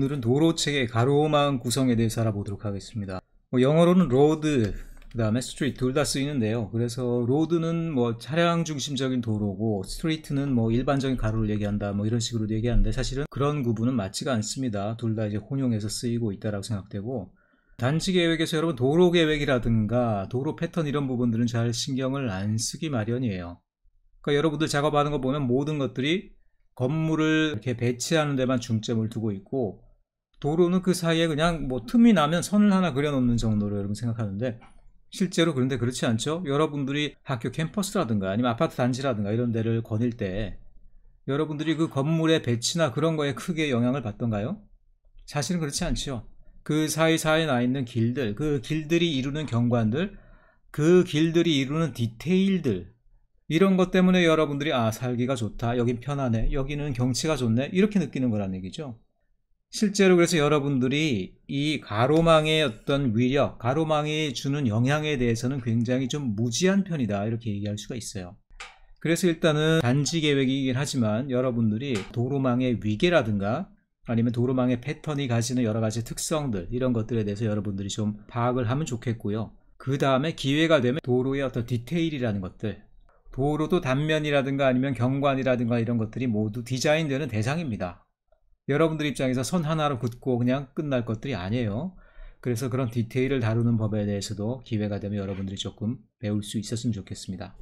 오늘은 도로책의 가로망 구성에 대해서 알아보도록 하겠습니다. 뭐 영어로는 로드, 그 다음에 스트리트 둘 다 쓰이는데요. 그래서 로드는 뭐 차량 중심적인 도로고 스트리트는 뭐 일반적인 가로를 얘기한다 뭐 이런 식으로 얘기하는데 사실은 그런 구분은 맞지가 않습니다. 둘 다 이제 혼용해서 쓰이고 있다라고 생각되고 단지 계획에서 여러분 도로 계획이라든가 도로 패턴 이런 부분들은 잘 신경을 안 쓰기 마련이에요. 그러니까 여러분들 작업하는 거 보면 모든 것들이 건물을 이렇게 배치하는 데만 중점을 두고 있고 도로는 그 사이에 그냥 뭐 틈이 나면 선을 하나 그려놓는 정도로 여러분 생각하는데 실제로 그런데 그렇지 않죠? 여러분들이 학교 캠퍼스라든가 아니면 아파트 단지라든가 이런 데를 거닐 때 여러분들이 그 건물의 배치나 그런 거에 크게 영향을 받던가요? 사실은 그렇지 않죠. 그 사이사이에 나 있는 길들, 그 길들이 이루는 경관들, 그 길들이 이루는 디테일들 이런 것 때문에 여러분들이 아 살기가 좋다, 여긴 편안해, 여기는 경치가 좋네 이렇게 느끼는 거란 얘기죠. 실제로 그래서 여러분들이 이 가로망의 어떤 위력, 가로망이 주는 영향에 대해서는 굉장히 좀 무지한 편이다 이렇게 얘기할 수가 있어요. 그래서 일단은 단지 계획이긴 하지만 여러분들이 도로망의 위계라든가 아니면 도로망의 패턴이 가지는 여러 가지 특성들 이런 것들에 대해서 여러분들이 좀 파악을 하면 좋겠고요. 그 다음에 기회가 되면 도로의 어떤 디테일이라는 것들 도로도 단면이라든가 아니면 경관이라든가 이런 것들이 모두 디자인되는 대상입니다. 여러분들 입장에서 선 하나로 굳고 그냥 끝날 것들이 아니에요. 그래서 그런 디테일을 다루는 법에 대해서도 기회가 되면 여러분들이 조금 배울 수 있었으면 좋겠습니다.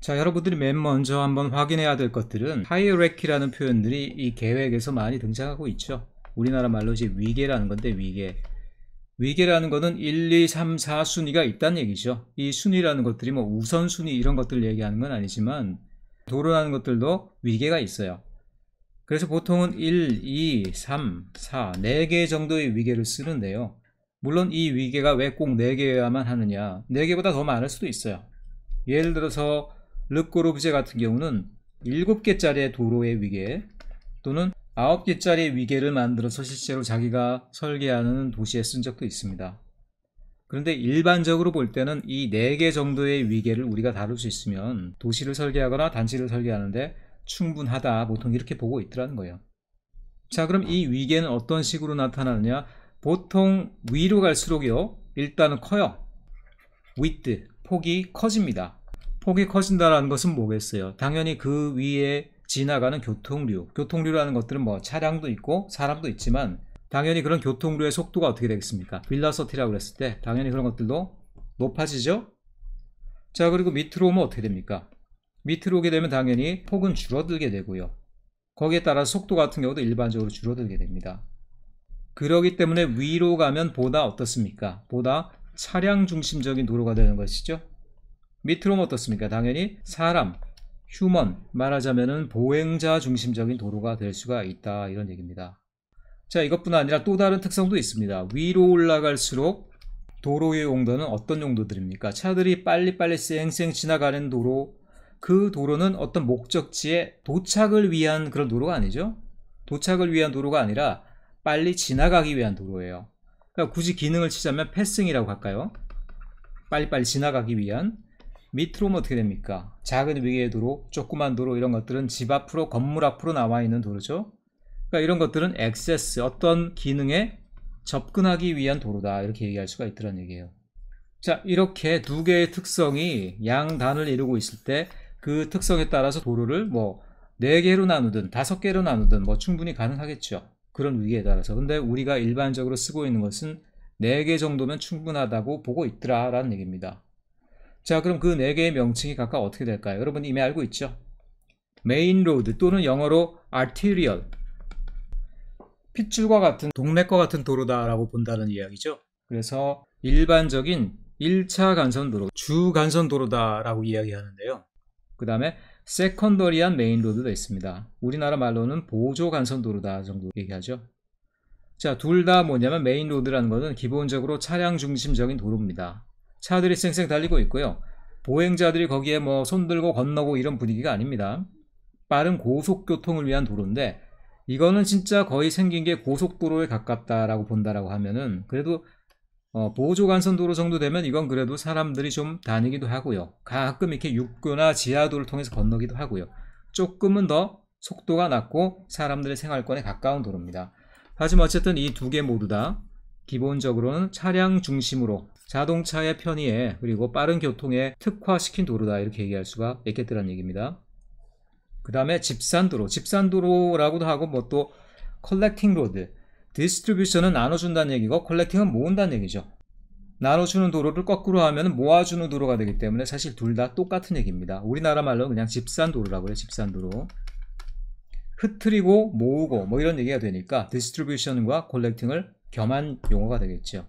자 여러분들이 맨 먼저 한번 확인해야 될 것들은 하이어레키라는 표현들이 이 계획에서 많이 등장하고 있죠. 우리나라 말로 이제 위계라는 건데 위계 위계라는 것은 1, 2, 3, 4 순위가 있다는 얘기죠. 이 순위라는 것들이 뭐 우선순위 이런 것들을 얘기하는 건 아니지만 도로라는 것들도 위계가 있어요. 그래서 보통은 1, 2, 3, 4, 4개 정도의 위계를 쓰는데요. 물론 이 위계가 왜 꼭 4개여야만 하느냐 4개보다 더 많을 수도 있어요 예를 들어서 르꼬르브제 같은 경우는 7개짜리의 도로의 위계 또는 9개짜리의 위계를 만들어서 실제로 자기가 설계하는 도시에 쓴 적도 있습니다 그런데 일반적으로 볼 때는 이 4개 정도의 위계를 우리가 다룰 수 있으면 도시를 설계하거나 단지를 설계하는데 충분하다 보통 이렇게 보고 있더라는 거예요 자 그럼 이 위계는 어떤 식으로 나타나느냐 보통 위로 갈수록요 일단은 커요 width 폭이 커집니다 폭이 커진다라는 것은 뭐겠어요 당연히 그 위에 지나가는 교통류 교통류라는 것들은 뭐 차량도 있고 사람도 있지만 당연히 그런 교통류의 속도가 어떻게 되겠습니까 빌라서티라고 그랬을 때 당연히 그런 것들도 높아지죠 자 그리고 밑으로 오면 어떻게 됩니까 밑으로 오게 되면 당연히 폭은 줄어들게 되고요. 거기에 따라 속도 같은 경우도 일반적으로 줄어들게 됩니다. 그러기 때문에 위로 가면 보다 어떻습니까? 보다 차량 중심적인 도로가 되는 것이죠. 밑으로 오면 어떻습니까? 당연히 사람, 휴먼, 말하자면 보행자 중심적인 도로가 될 수가 있다. 이런 얘기입니다. 자, 이것뿐 아니라 또 다른 특성도 있습니다. 위로 올라갈수록 도로의 용도는 어떤 용도들입니까? 차들이 빨리빨리 쌩쌩 지나가는 도로 그 도로는 어떤 목적지에 도착을 위한 그런 도로가 아니죠. 도착을 위한 도로가 아니라 빨리 지나가기 위한 도로예요. 그러니까 굳이 기능을 치자면 패싱이라고 할까요? 빨리빨리 지나가기 위한 밑으로면 어떻게 됩니까? 작은 위의 계 도로, 조그만 도로 이런 것들은 집 앞으로 건물 앞으로 나와 있는 도로죠. 그러니까 이런 것들은 액세스 어떤 기능에 접근하기 위한 도로다 이렇게 얘기할 수가 있더라는 얘기예요. 자 이렇게 두 개의 특성이 양단을 이루고 있을 때그 특성에 따라서 도로를 뭐 4개로 나누든 5개로 나누든 뭐 충분히 가능하겠죠. 그런 위기에 따라서. 근데 우리가 일반적으로 쓰고 있는 것은 4개 정도면 충분하다고 보고 있더라 라는 얘기입니다. 자 그럼 그 4개의 명칭이 각각 어떻게 될까요? 여러분 이미 알고 있죠? 메인 로드 또는 영어로 arterial 핏줄과 같은 동맥과 같은 도로다 라고 본다는 이야기죠. 그래서 일반적인 1차 간선도로, 주간선도로다 라고 이야기하는데요. 그 다음에 세컨더리한 메인로드도 있습니다. 우리나라 말로는 보조 간선도로다 정도 얘기하죠. 자, 둘 다 뭐냐면 메인로드라는 것은 기본적으로 차량 중심적인 도로입니다. 차들이 쌩쌩 달리고 있고요. 보행자들이 거기에 뭐 손들고 건너고 이런 분위기가 아닙니다. 빠른 고속교통을 위한 도로인데 이거는 진짜 거의 생긴 게 고속도로에 가깝다라고 본다라고 하면은 그래도 어, 보조 간선도로 정도 되면 이건 그래도 사람들이 좀 다니기도 하고요. 가끔 이렇게 육교나 지하도를 통해서 건너기도 하고요. 조금은 더 속도가 낮고 사람들의 생활권에 가까운 도로입니다. 하지만 어쨌든 이 두 개 모두 다 기본적으로는 차량 중심으로 자동차의 편의에 그리고 빠른 교통에 특화시킨 도로다 이렇게 얘기할 수가 있겠더라는 얘기입니다. 그 다음에 집산도로, 집산도로라고도 하고 뭐 또 컬렉팅 로드, 디스트리뷰션은 나눠준다는 얘기고 컬렉팅은 모은다는 얘기죠. 나눠주는 도로를 거꾸로 하면 모아주는 도로가 되기 때문에 사실 둘 다 똑같은 얘기입니다. 우리나라 말로 그냥 집산 도로라고 해요. 집산 도로. 흐트리고 모으고 뭐 이런 얘기가 되니까 디스트리뷰션과 콜렉팅을 겸한 용어가 되겠죠.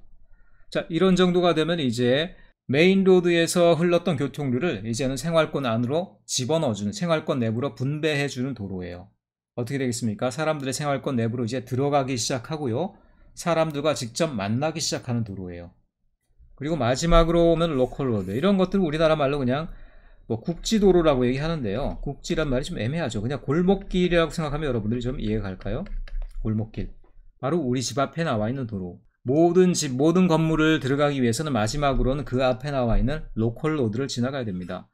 자, 이런 정도가 되면 이제 메인로드에서 흘렀던 교통류를 이제는 생활권 안으로 집어넣어주는 생활권 내부로 분배해주는 도로예요. 어떻게 되겠습니까? 사람들의 생활권 내부로 이제 들어가기 시작하고요. 사람들과 직접 만나기 시작하는 도로예요. 그리고 마지막으로 오면 로컬로드 이런 것들을 우리나라 말로 그냥 뭐 국지도로라고 얘기하는데요. 국지란 말이 좀 애매하죠. 그냥 골목길이라고 생각하면 여러분들이 좀 이해가 갈까요? 골목길. 바로 우리 집 앞에 나와 있는 도로. 모든 집, 모든 건물을 들어가기 위해서는 마지막으로는 그 앞에 나와 있는 로컬로드를 지나가야 됩니다.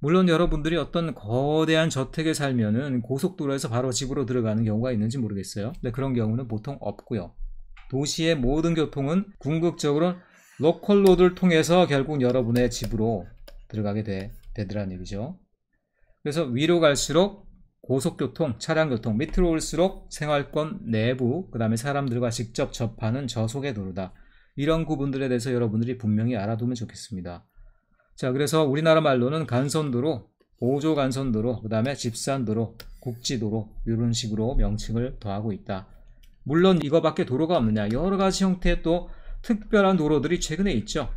물론 여러분들이 어떤 거대한 저택에 살면은 고속도로에서 바로 집으로 들어가는 경우가 있는지 모르겠어요. 근데 그런 경우는 보통 없고요. 도시의 모든 교통은 궁극적으로 로컬 로드를 통해서 결국 여러분의 집으로 들어가게 되, 되더란 얘기죠. 그래서 위로 갈수록 고속교통, 차량교통, 밑으로 올수록 생활권 내부, 그 다음에 사람들과 직접 접하는 저속의 도로다. 이런 구분들에 대해서 여러분들이 분명히 알아두면 좋겠습니다. 자, 그래서 우리나라 말로는 간선도로, 보조 간선도로, 그 다음에 집산도로, 국지도로 이런 식으로 명칭을 더하고 있다. 물론 이거밖에 도로가 없느냐 여러 가지 형태의 또 특별한 도로들이 최근에 있죠.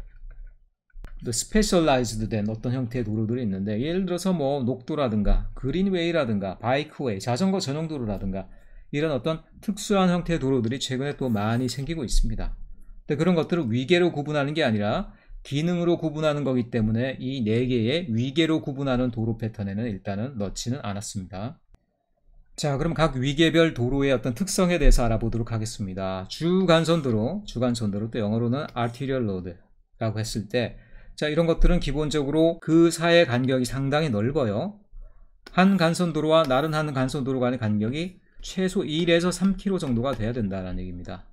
스페셜라이즈드 된 어떤 형태의 도로들이 있는데 예를 들어서 뭐 녹도라든가 그린웨이라든가 바이크웨이 자전거 전용 도로라든가 이런 어떤 특수한 형태의 도로들이 최근에 또 많이 생기고 있습니다. 근데 그런 것들을 위계로 구분하는 게 아니라 기능으로 구분하는 거기 때문에 이 4개의 위계로 구분하는 도로 패턴에는 일단은 넣지는 않았습니다. 자 그럼 각 위계별 도로의 어떤 특성에 대해서 알아보도록 하겠습니다. 주간선도로, 주간선도로 또 영어로는 arterial road 라고 했을 때자 이런 것들은 기본적으로 그 사이의 간격이 상당히 넓어요. 한 간선도로와 다른 한 간선도로 간의 간격이 최소 1에서 3km 정도가 돼야 된다는 얘기입니다.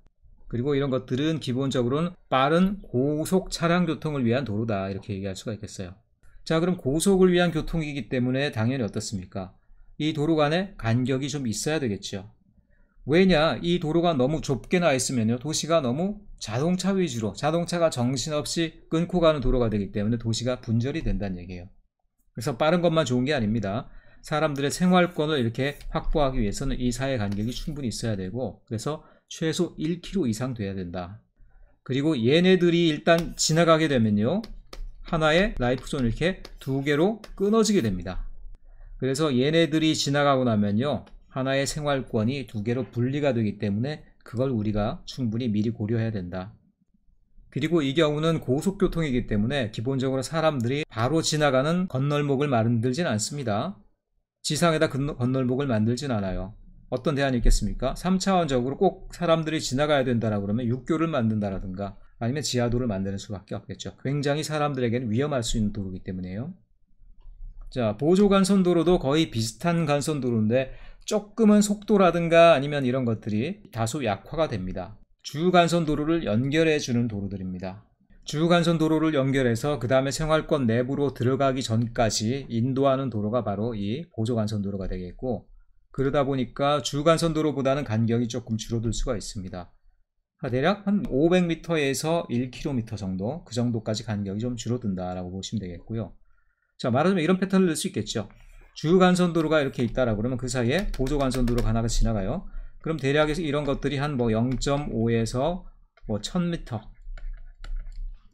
그리고 이런 것들은 기본적으로는 빠른 고속 차량 교통을 위한 도로다 이렇게 얘기할 수가 있겠어요. 자 그럼 고속을 위한 교통이기 때문에 당연히 어떻습니까? 이 도로 간에 간격이 좀 있어야 되겠죠. 왜냐 이 도로가 너무 좁게 나 있으면요 도시가 너무 자동차 위주로 자동차가 정신없이 끊고 가는 도로가 되기 때문에 도시가 분절이 된다는 얘기예요. 그래서 빠른 것만 좋은 게 아닙니다. 사람들의 생활권을 이렇게 확보하기 위해서는 이 사회 간격이 충분히 있어야 되고 그래서 최소 1km 이상 돼야 된다. 그리고 얘네들이 일단 지나가게 되면요. 하나의 라이프존 이렇게 두 개로 끊어지게 됩니다. 그래서 얘네들이 지나가고 나면요. 하나의 생활권이 두 개로 분리가 되기 때문에 그걸 우리가 충분히 미리 고려해야 된다. 그리고 이 경우는 고속교통이기 때문에 기본적으로 사람들이 바로 지나가는 건널목을 만들진 않습니다. 지상에다 건널목을 만들진 않아요. 어떤 대안이 있겠습니까? 3차원적으로 꼭 사람들이 지나가야 된다라고 그러면 육교를 만든다라든가 아니면 지하도를 만드는 수밖에 없겠죠. 굉장히 사람들에게는 위험할 수 있는 도로이기 때문에요. 자, 보조 간선도로도 거의 비슷한 간선도로인데 조금은 속도라든가 아니면 이런 것들이 다소 약화가 됩니다. 주간선도로를 연결해 주는 도로들입니다. 주간선도로를 연결해서 그 다음에 생활권 내부로 들어가기 전까지 인도하는 도로가 바로 이 보조간선도로가 되겠고 그러다 보니까 주간선도로보다는 간격이 조금 줄어들 수가 있습니다. 대략 한 500m에서 1km 정도 그 정도까지 간격이 좀 줄어든다라고 보시면 되겠고요. 자 말하자면 이런 패턴을 넣을 수 있겠죠. 주간선도로가 이렇게 있다라고 그러면 그 사이에 보조간선도로가 하나가 지나가요. 그럼 대략에서 이런 것들이 한 뭐 0.5에서 뭐 1000m 뭐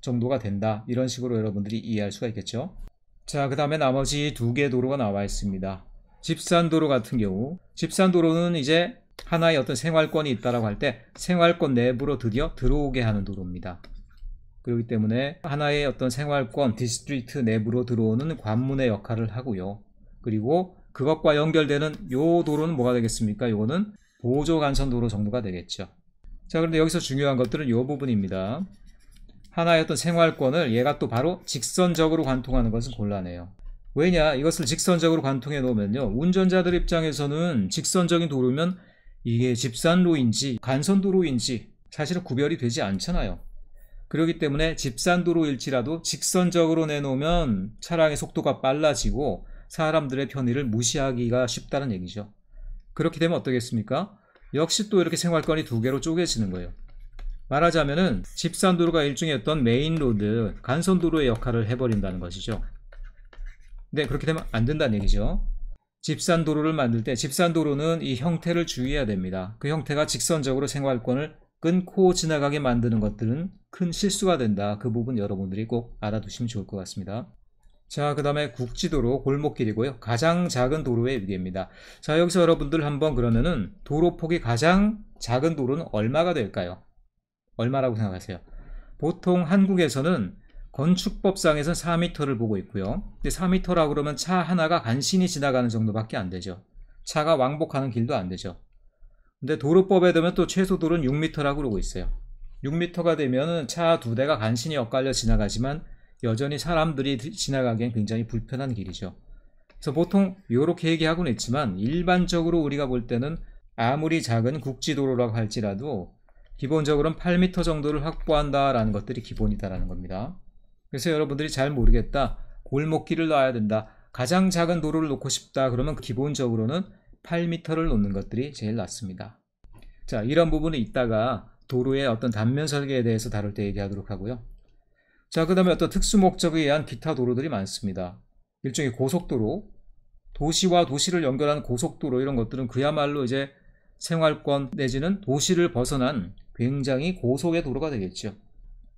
정도가 된다 이런 식으로 여러분들이 이해할 수가 있겠죠. 자 그 다음에 나머지 두 개 도로가 나와 있습니다. 집산도로 같은 경우 집산도로는 이제 하나의 어떤 생활권이 있다라고 할 때 생활권 내부로 드디어 들어오게 하는 도로입니다. 그렇기 때문에 하나의 어떤 생활권 디스트리트 내부로 들어오는 관문의 역할을 하고요. 그리고 그것과 연결되는 요 도로는 뭐가 되겠습니까? 요거는 보조 간선 도로 정도가 되겠죠. 자, 그런데 여기서 중요한 것들은 요 부분입니다. 하나의 어떤 생활권을 얘가 또 바로 직선적으로 관통하는 것은 곤란해요. 왜냐 이것을 직선적으로 관통해 놓으면요 운전자들 입장에서는 직선적인 도로면 이게 집산로인지 간선도로인지 사실은 구별이 되지 않잖아요 그렇기 때문에 집산도로일지라도 직선적으로 내놓으면 차량의 속도가 빨라지고 사람들의 편의를 무시하기가 쉽다는 얘기죠 그렇게 되면 어떻겠습니까 역시 또 이렇게 생활권이 두 개로 쪼개지는 거예요 말하자면은 집산도로가 일종의 어떤 메인로드 간선도로의 역할을 해버린다는 것이죠 네, 그렇게 되면 안 된다는 얘기죠. 집산 도로를 만들 때 집산 도로는 이 형태를 주의해야 됩니다. 그 형태가 직선적으로 생활권을 끊고 지나가게 만드는 것들은 큰 실수가 된다. 그 부분 여러분들이 꼭 알아두시면 좋을 것 같습니다. 자, 그 다음에 국지도로 골목길이고요. 가장 작은 도로의 위계입니다. 자, 여기서 여러분들 한번 그러면은 도로폭이 가장 작은 도로는 얼마가 될까요? 얼마라고 생각하세요? 보통 한국에서는 건축법상에서 4m를 보고 있고요. 근데 4m라고 그러면 차 하나가 간신히 지나가는 정도밖에 안 되죠. 차가 왕복하는 길도 안 되죠. 근데 도로법에 되면 또 최소도는 6m라고 그러고 있어요. 6m가 되면 차 두 대가 간신히 엇갈려 지나가지만 여전히 사람들이 지나가기엔 굉장히 불편한 길이죠. 그래서 보통 이렇게 얘기하곤했지만 일반적으로 우리가 볼 때는 아무리 작은 국지도로라고 할지라도 기본적으로는 8m 정도를 확보한다라는 것들이 기본이다라는 겁니다. 그래서 여러분들이 잘 모르겠다. 골목길을 놔야 된다. 가장 작은 도로를 놓고 싶다. 그러면 기본적으로는 8m를 놓는 것들이 제일 낫습니다. 자, 이런 부분은 이따가 도로의 어떤 단면 설계에 대해서 다룰 때 얘기하도록 하고요. 자, 그 다음에 어떤 특수 목적에 의한 기타 도로들이 많습니다. 일종의 고속도로, 도시와 도시를 연결한 고속도로 이런 것들은 그야말로 이제 생활권 내지는 도시를 벗어난 굉장히 고속의 도로가 되겠죠.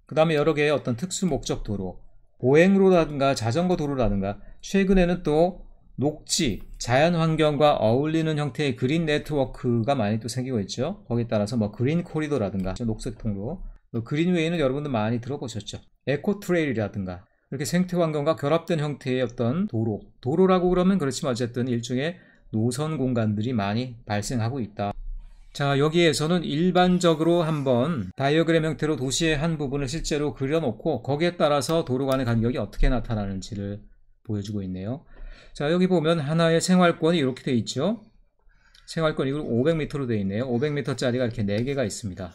그 다음에 여러 개의 어떤 특수 목적 도로, 보행로라든가 자전거 도로라든가 최근에는 또 녹지, 자연 환경과 어울리는 형태의 그린 네트워크가 많이 또 생기고 있죠. 거기에 따라서 뭐 그린 코리도라든가 녹색 통로, 그린웨이는 여러분들 많이 들어보셨죠. 에코 트레일이라든가 이렇게 생태 환경과 결합된 형태의 어떤 도로, 도로라고 그러면 그렇지만 어쨌든 일종의 노선 공간들이 많이 발생하고 있다. 자 여기에서는 일반적으로 한번 다이어그램 형태로 도시의 한 부분을 실제로 그려놓고 거기에 따라서 도로 간의 간격이 어떻게 나타나는지를 보여주고 있네요 자 여기 보면 하나의 생활권이 이렇게 돼 있죠 생활권 이 500m로 돼 있네요 500m짜리가 이렇게 4개가 있습니다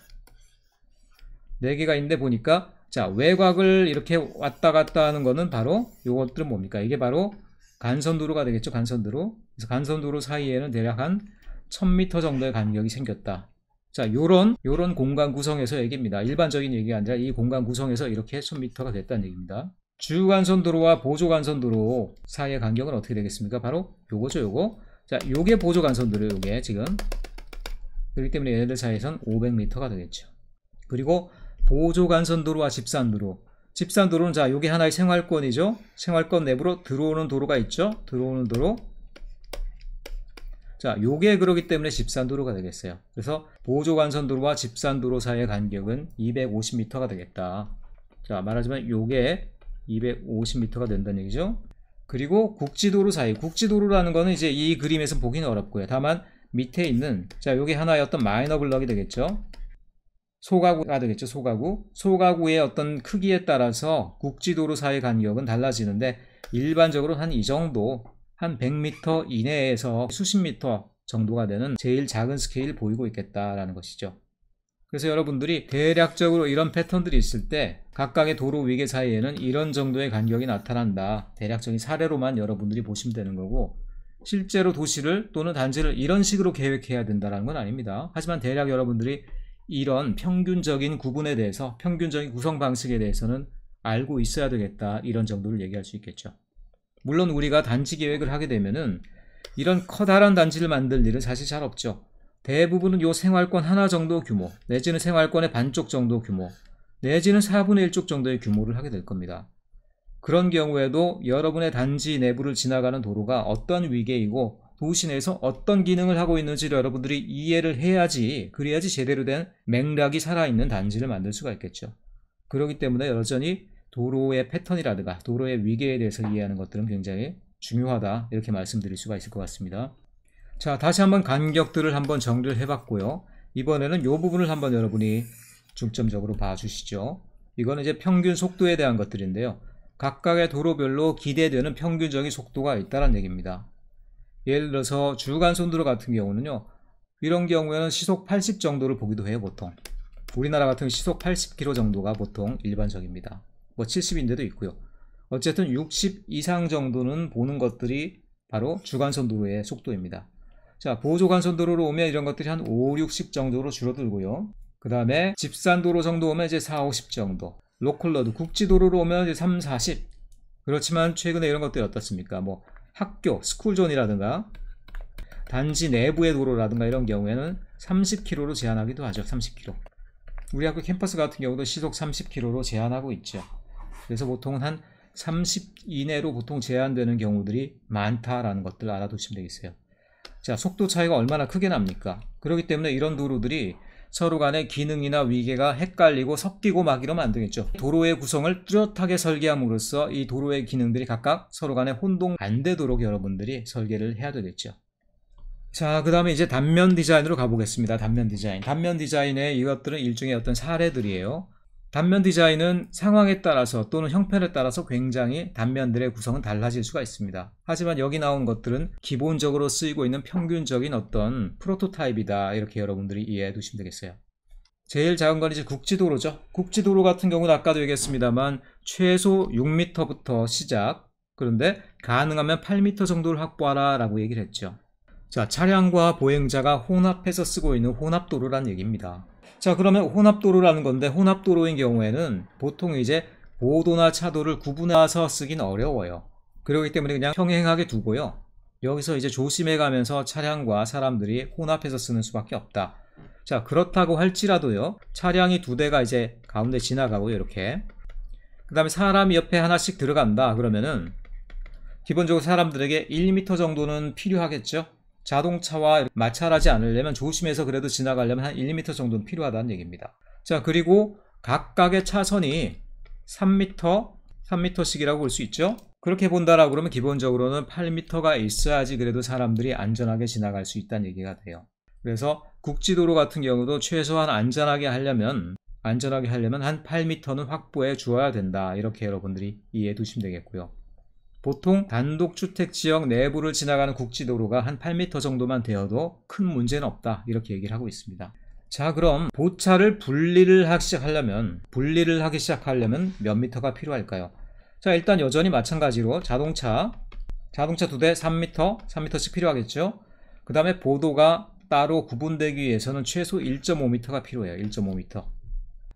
4개가 있는데 보니까 자 외곽을 이렇게 왔다 갔다 하는 거는 바로 요것들은 뭡니까 이게 바로 간선도로가 되겠죠 간선도로 그래서 간선도로 사이에는 대략 한 1000m 정도의 간격이 생겼다. 자, 요런, 요런 공간 구성에서 얘기입니다. 일반적인 얘기가 아니라 이 공간 구성에서 이렇게 1000m가 됐다는 얘기입니다. 주간선도로와 보조간선도로 사이의 간격은 어떻게 되겠습니까? 바로 요거죠, 요거. 자, 요게 보조간선도로, 예요 요게 지금. 그렇기 때문에 얘네들 사이에선 500m가 되겠죠. 그리고 보조간선도로와 집산도로. 집산도로는 자, 요게 하나의 생활권이죠. 생활권 내부로 들어오는 도로가 있죠. 들어오는 도로, 자, 요게 그러기 때문에 집산도로가 되겠어요. 그래서 보조간선도로와 집산도로 사이의 간격은 250m가 되겠다. 자, 말하자면 요게 250m가 된다는 얘기죠. 그리고 국지도로 사이, 국지도로라는 거는 이제 이 그림에서 보기는 어렵고요. 다만 밑에 있는 자, 요게 하나의 어떤 마이너 블럭이 되겠죠. 소가구가 되겠죠 소가구 소가구의 어떤 크기에 따라서 국지도로 사이 의 간격은 달라지는데 일반적으로 한 이 정도 한 100m 이내에서 수십 미터 정도가 되는 제일 작은 스케일 보이고 있겠다라는 것이죠. 그래서 여러분들이 대략적으로 이런 패턴들이 있을 때 각각의 도로 위계 사이에는 이런 정도의 간격이 나타난다. 대략적인 사례로만 여러분들이 보시면 되는 거고 실제로 도시를 또는 단지를 이런 식으로 계획해야 된다는 건 아닙니다. 하지만 대략 여러분들이 이런 평균적인 구분에 대해서 평균적인 구성 방식에 대해서는 알고 있어야 되겠다 이런 정도를 얘기할 수 있겠죠. 물론 우리가 단지 계획을 하게 되면은 이런 커다란 단지를 만들 일은 사실 잘 없죠. 대부분은 요 생활권 하나 정도 규모, 내지는 생활권의 반쪽 정도 규모, 내지는 4분의 1쪽 정도의 규모를 하게 될 겁니다. 그런 경우에도 여러분의 단지 내부를 지나가는 도로가 어떤 위계이고 도시 내에서 어떤 기능을 하고 있는지를 여러분들이 이해를 해야지 그래야지 제대로 된 맥락이 살아있는 단지를 만들 수가 있겠죠. 그렇기 때문에 여전히 도로의 패턴이라든가 도로의 위계에 대해서 이해하는 것들은 굉장히 중요하다 이렇게 말씀드릴 수가 있을 것 같습니다 자 다시 한번 간격들을 한번 정리를 해봤고요 이번에는 요 부분을 한번 여러분이 중점적으로 봐주시죠 이거는 이제 평균 속도에 대한 것들인데요 각각의 도로별로 기대되는 평균적인 속도가 있다는 얘기입니다 예를 들어서 주간선도로 같은 경우는요 이런 경우에는 시속 80 정도를 보기도 해요 보통 우리나라 같은 시속 80km 정도가 보통 일반적입니다 뭐 70인데도 있고요. 어쨌든 60 이상 정도는 보는 것들이 바로 주간선도로의 속도입니다. 자, 보조간선도로로 오면 이런 것들이 한 5, 60 정도로 줄어들고요. 그 다음에 집산도로 정도 오면 이제 4, 50 정도. 로컬러드, 국지도로로 오면 이제 3, 40. 그렇지만 최근에 이런 것들이 어떻습니까? 뭐 학교, 스쿨존이라든가 단지 내부의 도로라든가 이런 경우에는 30km로 제한하기도 하죠. 30km. 우리 학교 캠퍼스 같은 경우도 시속 30km로 제한하고 있죠. 그래서 보통은 한 30 이내로 보통 제한되는 경우들이 많다라는 것들 알아두시면 되겠어요. 자, 속도 차이가 얼마나 크게 납니까? 그렇기 때문에 이런 도로들이 서로 간의 기능이나 위계가 헷갈리고 섞이고 막 이러면 안 되겠죠. 도로의 구성을 뚜렷하게 설계함으로써 이 도로의 기능들이 각각 서로 간의 혼동 안 되도록 여러분들이 설계를 해야 되겠죠. 자, 그 다음에 이제 단면 디자인으로 가보겠습니다. 단면 디자인. 단면 디자인의 이것들은 일종의 어떤 사례들이에요. 단면 디자인은 상황에 따라서 또는 형편에 따라서 굉장히 단면들의 구성은 달라질 수가 있습니다. 하지만 여기 나온 것들은 기본적으로 쓰이고 있는 평균적인 어떤 프로토타입이다 이렇게 여러분들이 이해해 두시면 되겠어요. 제일 작은 건 이제 국지도로죠. 국지도로 같은 경우는 아까도 얘기했습니다만 최소 6m부터 시작 그런데 가능하면 8m 정도를 확보하라 라고 얘기를 했죠. 자 차량과 보행자가 혼합해서 쓰고 있는 혼합도로란 얘기입니다. 자 그러면 혼합도로라는 건데 혼합도로인 경우에는 보통 이제 보도나 차도를 구분해서 쓰긴 어려워요 그러기 때문에 그냥 평행하게 두고요 여기서 이제 조심해 가면서 차량과 사람들이 혼합해서 쓰는 수밖에 없다 자 그렇다고 할지라도요 차량이 두 대가 이제 가운데 지나가고 이렇게 그 다음에 사람이 옆에 하나씩 들어간다 그러면은 기본적으로 사람들에게 1m 정도는 필요하겠죠 자동차와 마찰하지 않으려면 조심해서 그래도 지나가려면 한 1m 정도는 필요하다는 얘기입니다. 자 그리고 각각의 차선이 3m, 3m씩이라고 볼 수 있죠. 그렇게 본다라고 그러면 기본적으로는 8m가 있어야지 그래도 사람들이 안전하게 지나갈 수 있다는 얘기가 돼요. 그래서 국지도로 같은 경우도 최소한 안전하게 하려면 안전하게 하려면 한 8m는 확보해 주어야 된다. 이렇게 여러분들이 이해해 두시면 되겠고요. 보통 단독주택 지역 내부를 지나가는 국지도로가 한 8m 정도만 되어도 큰 문제는 없다 이렇게 얘기를 하고 있습니다. 자 그럼 보차를 분리를 하기 시작하려면 분리를 하기 시작하려면 몇 미터가 필요할까요? 자 일단 여전히 마찬가지로 자동차 자동차 두 대 3m 3m씩 필요하겠죠 그 다음에 보도가 따로 구분되기 위해서는 최소 1.5m가 필요해요 1.5m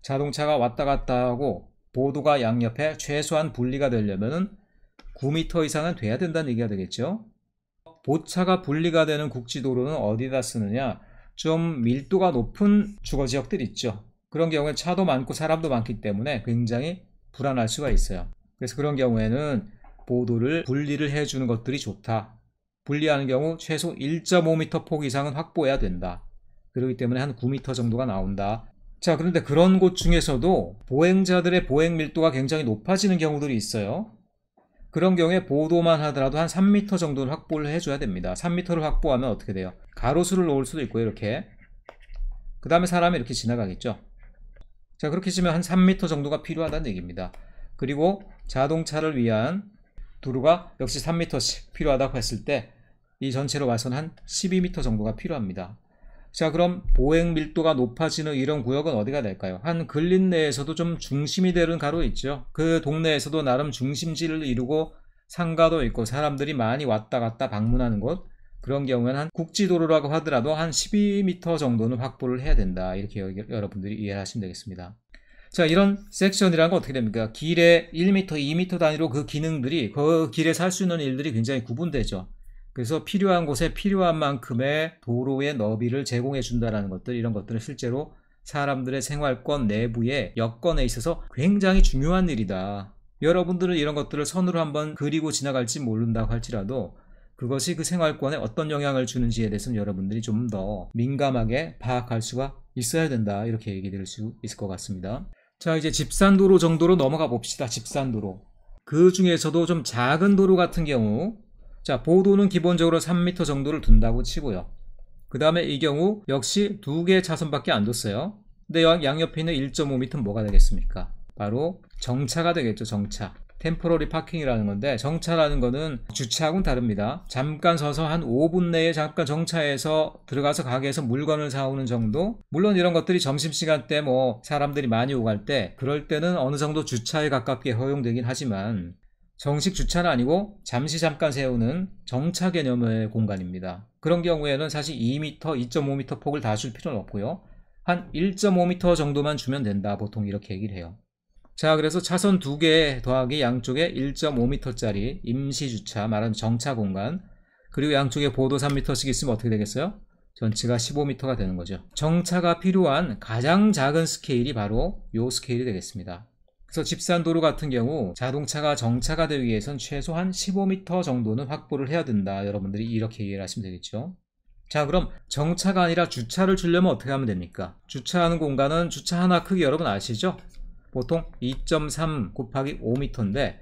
자동차가 왔다 갔다 하고 보도가 양옆에 최소한 분리가 되려면 9m 이상은 돼야 된다는 얘기가 되겠죠. 보차가 분리가 되는 국지도로는 어디다 쓰느냐? 좀 밀도가 높은 주거 지역들 있죠. 그런 경우에 차도 많고 사람도 많기 때문에 굉장히 불안할 수가 있어요. 그래서 그런 경우에는 보도를 분리를 해주는 것들이 좋다. 분리하는 경우 최소 1.5m 폭 이상은 확보해야 된다. 그렇기 때문에 한 9m 정도가 나온다. 자, 그런데 그런 곳 중에서도 보행자들의 보행 밀도가 굉장히 높아지는 경우들이 있어요. 그런 경우에 보도만 하더라도 한 3m 정도는 확보를 해줘야 됩니다. 3m를 확보하면 어떻게 돼요? 가로수를 놓을 수도 있고 이렇게 그 다음에 사람이 이렇게 지나가겠죠. 자 그렇게 치면 한 3m 정도가 필요하다는 얘기입니다. 그리고 자동차를 위한 도로가 역시 3m씩 필요하다고 했을 때 이 전체로 봐선 한 12m 정도가 필요합니다. 자 그럼 보행 밀도가 높아지는 이런 구역은 어디가 될까요? 한 근린 내에서도 좀 중심이 되는 가로 있죠. 그 동네에서도 나름 중심지를 이루고 상가도 있고 사람들이 많이 왔다 갔다 방문하는 곳 그런 경우에는 한 국지도로라고 하더라도 한 12m 정도는 확보를 해야 된다 이렇게 여러분들이 이해 하시면 되겠습니다. 자 이런 섹션이란 건 어떻게 됩니까? 길에 1m, 2m 단위로 그 기능들이 그 길에 살 수 있는 일들이 굉장히 구분되죠. 그래서 필요한 곳에 필요한 만큼의 도로의 너비를 제공해 준다라는 것들 이런 것들은 실제로 사람들의 생활권 내부의 여건에 있어서 굉장히 중요한 일이다. 여러분들은 이런 것들을 선으로 한번 그리고 지나갈지 모른다고 할지라도 그것이 그 생활권에 어떤 영향을 주는지에 대해서는 여러분들이 좀 더 민감하게 파악할 수가 있어야 된다. 이렇게 얘기 드릴 수 있을 것 같습니다. 자, 이제 집산도로 정도로 넘어가 봅시다. 집산도로. 그 중에서도 좀 작은 도로 같은 경우 자, 보도는 기본적으로 3m 정도를 둔다고 치고요. 그 다음에 이 경우 역시 두 개의 차선밖에 안 뒀어요. 근데 양옆에 있는 1.5m는 뭐가 되겠습니까? 바로 정차가 되겠죠, 정차. 템포러리 파킹이라는 건데 정차라는 거는 주차하고는 다릅니다. 잠깐 서서 한 5분 내에 잠깐 정차해서 들어가서 가게에서 물건을 사오는 정도 물론 이런 것들이 점심시간 때 뭐 사람들이 많이 오갈 때 그럴 때는 어느 정도 주차에 가깝게 허용되긴 하지만 정식 주차는 아니고 잠시 잠깐 세우는 정차 개념의 공간입니다. 그런 경우에는 사실 2m, 2.5m 폭을 다 줄 필요는 없고요. 한 1.5m 정도만 주면 된다. 보통 이렇게 얘기를 해요. 자, 그래서 차선 두 개 더하기 양쪽에 1.5m짜리 임시 주차, 말하는 정차 공간, 그리고 양쪽에 보도 3m씩 있으면 어떻게 되겠어요? 전체가 15m가 되는 거죠. 정차가 필요한 가장 작은 스케일이 바로 이 스케일이 되겠습니다. 그래서 집산도로 같은 경우 자동차가 정차가 되기 위해선 최소한 15m 정도는 확보를 해야 된다. 여러분들이 이렇게 이해를 하시면 되겠죠. 자 그럼 정차가 아니라 주차를 주려면 어떻게 하면 됩니까? 주차하는 공간은 주차 하나 크기 여러분 아시죠? 보통 2.3 곱하기 5m인데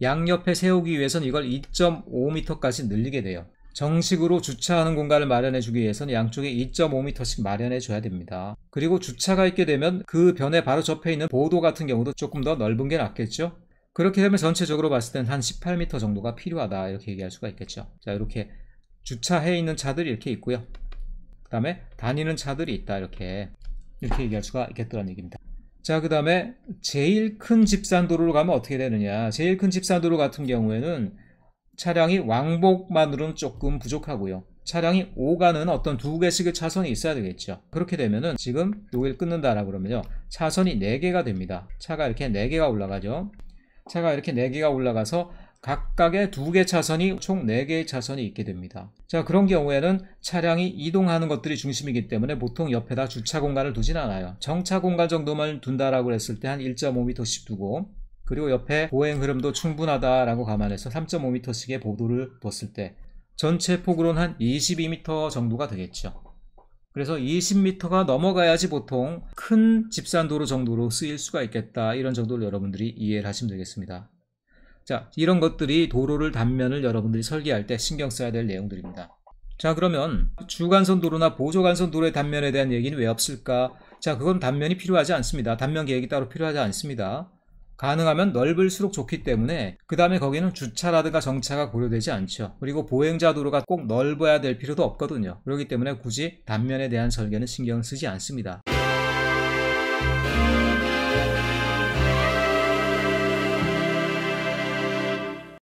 양옆에 세우기 위해선 이걸 2.5m까지 늘리게 돼요. 정식으로 주차하는 공간을 마련해 주기 위해서는 양쪽에 2.5m씩 마련해 줘야 됩니다. 그리고 주차가 있게 되면 그 변에 바로 접해 있는 보도 같은 경우도 조금 더 넓은 게 낫겠죠? 그렇게 되면 전체적으로 봤을 땐 한 18m 정도가 필요하다 이렇게 얘기할 수가 있겠죠. 자 이렇게 주차해 있는 차들이 이렇게 있고요. 그 다음에 다니는 차들이 있다 이렇게 이렇게 얘기할 수가 있겠더라는 얘기입니다. 자, 그 다음에 제일 큰 집산도로로 가면 어떻게 되느냐. 제일 큰 집산도로 같은 경우에는 차량이 왕복만으로는 조금 부족하고요. 차량이 오가는 어떤 두 개씩의 차선이 있어야 되겠죠. 그렇게 되면은 지금 요를 끊는다라고 그러면요. 차선이 4개가 됩니다. 차가 이렇게 4개가 올라가죠. 차가 이렇게 4개가 올라가서 각각의 두 개 차선이 총 4개의 차선이 있게 됩니다. 자, 그런 경우에는 차량이 이동하는 것들이 중심이기 때문에 보통 옆에다 주차 공간을 두진 않아요. 정차 공간 정도만 둔다라고 했을 때 한 1.5m씩 두고 그리고 옆에 보행 흐름도 충분하다라고 감안해서 3.5m씩의 보도를 뒀을 때 전체 폭으로는 한 22m 정도가 되겠죠. 그래서 20m가 넘어가야지 보통 큰 집산도로 정도로 쓰일 수가 있겠다 이런 정도를 여러분들이 이해를 하시면 되겠습니다. 자 이런 것들이 도로를 단면을 여러분들이 설계할 때 신경 써야 될 내용들입니다. 자 그러면 주간선 도로나 보조간선 도로의 단면에 대한 얘기는 왜 없을까? 자 그건 단면이 필요하지 않습니다. 단면 계획이 따로 필요하지 않습니다. 가능하면 넓을수록 좋기 때문에 그 다음에 거기는 주차라든가 정차가 고려되지 않죠. 그리고 보행자 도로가 꼭 넓어야 될 필요도 없거든요. 그렇기 때문에 굳이 단면에 대한 설계는 신경 쓰지 않습니다.